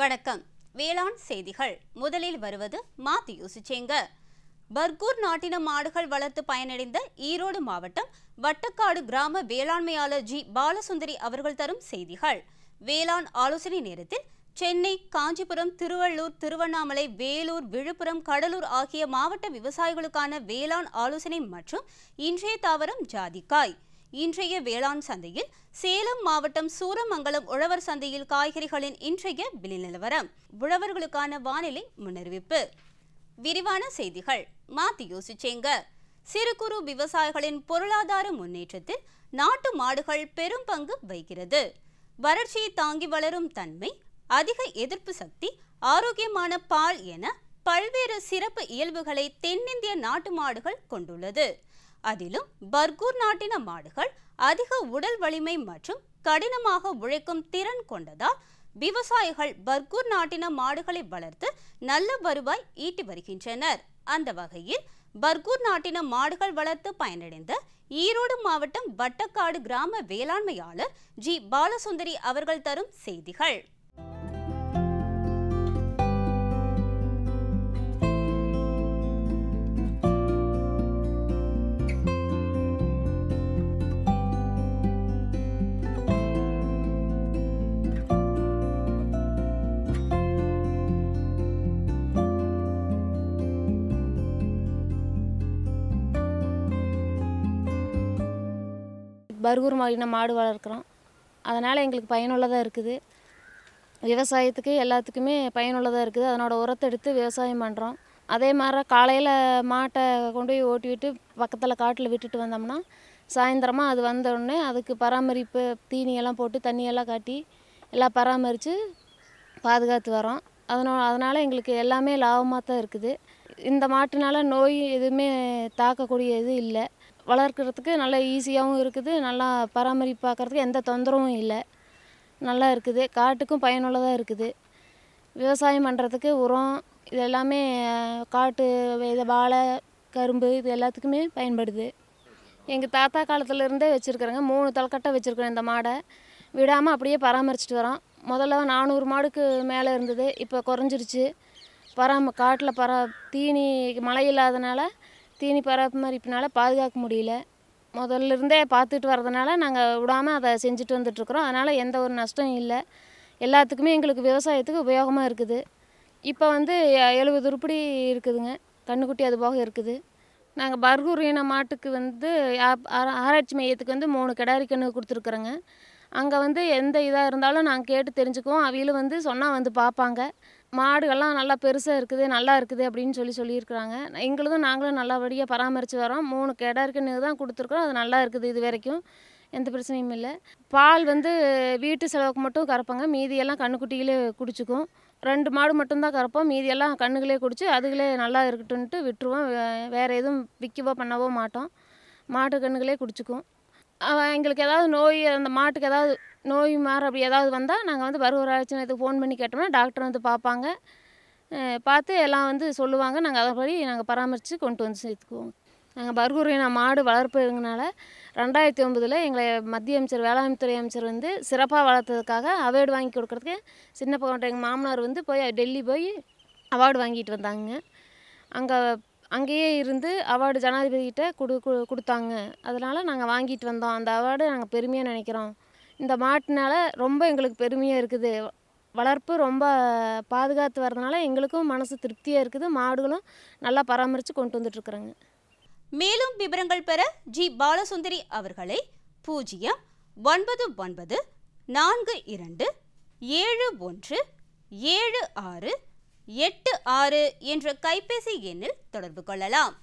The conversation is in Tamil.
வணக்கம் வேளாண் செய்திகள் முதலில் வருவது மாத்தி யோசிச்சேங்க பர்கூர் நாட்டின மாடுகள் வளர்த்து பயனடைந்த ஈரோடு மாவட்டம் வட்டக்காடு கிராம வேளாண்மையாளர் ஜி பாலசுந்தரி அவர்கள் தரும் செய்திகள் வேளாண் ஆலோசனை நேரத்தில் சென்னை காஞ்சிபுரம் திருவள்ளூர் திருவண்ணாமலை வேலூர் விழுப்புரம் கடலூர் ஆகிய மாவட்ட விவசாயிகளுக்கான வேளாண் ஆலோசனை மற்றும் இன்றைய தாவரம் ஜாதிக்காய் இன்றைய வேளாண் சந்தையில் சேலம் மாவட்டம் சூரமங்கலம் உழவர் சந்தையில் காய்கறிகளின் இன்றைய விலை நிலவரம் உழவர்களுக்கான வானிலை முன்னறிவிப்பு விரிவான செய்திகள் மாத்தி யோசிச்சேங்க சிறு குறு விவசாயிகளின் பொருளாதார முன்னேற்றத்தில் நாட்டு மாடுகள் பெரும் பங்கு வகிக்கிறது வறட்சியை தாங்கி வளரும் தன்மை அதிக எதிர்ப்பு சக்தி ஆரோக்கியமான பால் என பல்வேறு சிறப்பு இயல்புகளை தென்னிந்திய நாட்டு மாடுகள் கொண்டுள்ளது அதிலும் பர்கூர் நாட்டின மாடுகள் அதிக உடல் வலிமை மற்றும் கடினமாக உழைக்கும் திறன் கொண்டதால் விவசாயிகள் பர்கூர் நாட்டின மாடுகளை வளர்த்து நல்ல வருவாய் ஈட்டி வருகின்றனர் அந்த வகையில் பர்கூர் நாட்டின மாடுகள் வளர்த்து பயனடைந்த ஈரோடு மாவட்டம் வட்டக்காடு கிராம வேளாண்மையாளர் ஜி பாலசுந்தரி அவர்கள் தரும் செய்திகள் பர்கூர் மாடின மாடு வளர்க்குறோம் அதனால் எங்களுக்கு பயனுள்ளதாக இருக்குது விவசாயத்துக்கு எல்லாத்துக்குமே பயனுள்ளதாக இருக்குது அதனோட உரத்தை எடுத்து விவசாயம் பண்ணுறோம் அதே மாதிரி காலையில் மாட்டை கொண்டு போய் ஓட்டி விட்டு பக்கத்தில் காட்டில் விட்டுட்டு வந்தோம்னா சாயந்தரமாக அது வந்தோடனே அதுக்கு பராமரிப்பு தீனியெல்லாம் போட்டு தண்ணியெல்லாம் காட்டி எல்லாம் பராமரித்து பாதுகாத்து வரோம் அதனோ அதனால் எங்களுக்கு எல்லாமே லாபமாக தான் இருக்குது இந்த மாட்டுனால் நோய் எதுவுமே தாக்கக்கூடிய இது இல்லை வளர்க்குறதுக்கு நல்லா ஈஸியாகவும் இருக்குது நல்லா பராமரிப்பாக்கிறதுக்கு எந்த தொந்தரவும் இல்லை நல்லா இருக்குது காட்டுக்கும் பயனுள்ளதாக இருக்குது விவசாயம் பண்ணுறதுக்கு உரம் இது எல்லாமே காட்டு இது வாழை கரும்பு இது எல்லாத்துக்குமே பயன்படுது எங்கள் தாத்தா காலத்துலேருந்தே வச்சுருக்குறேங்க மூணு தலைக்கட்டை வச்சுருக்குறேன் இந்த மாடை விடாமல் அப்படியே பராமரிச்சுட்டு வரோம் முதல்ல நானூறு மாடுக்கு மேலே இருந்தது இப்போ குறைஞ்சிருச்சு பராம காட்டில் பரா தீனி மழை இல்லாதனால தீனி பராமரிப்பினால் பாதுகாக்க முடியல முதல்ல இருந்தே பார்த்துட்டு வரதுனால நாங்கள் விடாமல் அதை செஞ்சுட்டு வந்துட்டுருக்குறோம் அதனால் எந்த ஒரு நஷ்டம் இல்லை எல்லாத்துக்குமே எங்களுக்கு விவசாயத்துக்கு உபயோகமாக இருக்குது இப்போ வந்து எழுபது உருப்படி இருக்குதுங்க கண்ணுக்குட்டி அது போக இருக்குது நாங்கள் பர்கூர் இன மாட்டுக்கு வந்து ஆராய்ச்சி மையத்துக்கு வந்து மூணு கிடாரி கன்று கொடுத்துருக்குறோங்க அங்கே வந்து எந்த இதாக இருந்தாலும் நாங்கள் கேட்டு தெரிஞ்சுக்குவோம் அவங்களும் வந்து சொன்னால் வந்து பார்ப்பாங்க மாடுகள்லாம் நல்லா பெருசாக இருக்குது நல்லா இருக்குது அப்படின்னு சொல்லி சொல்லியிருக்கிறாங்க எங்களதும் நாங்களும் நல்லபடியாக பராமரித்து வரோம் மூணு கிடா இருக்குன்னு தான் கொடுத்துருக்குறோம் அது நல்லா இருக்குது இது வரைக்கும் எந்த பிரச்சனையும் இல்லை பால் வந்து வீட்டு செலவுக்கு மட்டும் கறப்பாங்க மீதியெல்லாம் கண்ணுக்குட்டியிலே குடிச்சிக்கும் ரெண்டு மாடு மட்டும்தான் கறப்போம் மீதியெல்லாம் கண்ணுகளே குடித்து அதுகளே நல்லா இருக்கட்டும்ன்ட்டு விட்டுருவோம் வேறு எதுவும் விற்கவோ பண்ணவோ மாட்டோம் மாட்டு கண்ணுகளே குடிச்சிக்கும் எங்களுக்கு ஏதாவது நோய் அந்த மாட்டுக்கு ஏதாவது நோய் மாறு அப்படி ஏதாவது வந்தால் நாங்கள் வந்து பருவராய்ச்சி இதுக்கு ஃபோன் பண்ணி கேட்டோம்னா டாக்டர் வந்து பார்ப்பாங்க பார்த்து எல்லாம் வந்து சொல்லுவாங்க நாங்கள் அதைப்படி நாங்கள் பராமரித்து கொண்டு வந்து சேர்த்துக்குவோம் நாங்கள் பர்கூரின மாடு வளர்ப்பு வளர்ப்புங்கிறனால ரெண்டாயிரத்தி ஒம்பதில் எங்களை மத்திய அமைச்சர் வேளாண் துறை அமைச்சர் வந்து சிறப்பாக வளர்த்ததுக்காக அவார்டு வாங்கி கொடுக்குறதுக்கு சின்ன பக்கம் எங்கள் மாமனார் வந்து போய் டெல்லி போய் அவார்டு வாங்கிட்டு வந்தாங்க அங்கே அங்கேயே இருந்து அவார்டு ஜனாதிபதிகிட்ட கொடு கொடுத்தாங்க அதனால் நாங்கள் வாங்கிட்டு வந்தோம் அந்த அவார்டு நாங்கள் பெருமையாக நினைக்கிறோம் இந்த மாட்டினால் ரொம்ப எங்களுக்கு பெருமையாக இருக்குது வளர்ப்பு ரொம்ப பாதுகாத்து வர்றதுனால எங்களுக்கும் மனசு திருப்தியாக இருக்குது மாடுகளும் நல்லா பராமரித்து கொண்டு வந்துட்டுருக்குறாங்க மேலும் விவரங்கள் பெற ஜி பாலசுந்தரி அவர்களை பூஜ்ஜியம் ஒன்பது ஒன்பது நான்கு இரண்டு ஏழு ஒன்று ஏழு ஆறு எட்டு ஆறு என்ற கைபேசி எண்ணில் தொடர்பு கொள்ளலாம்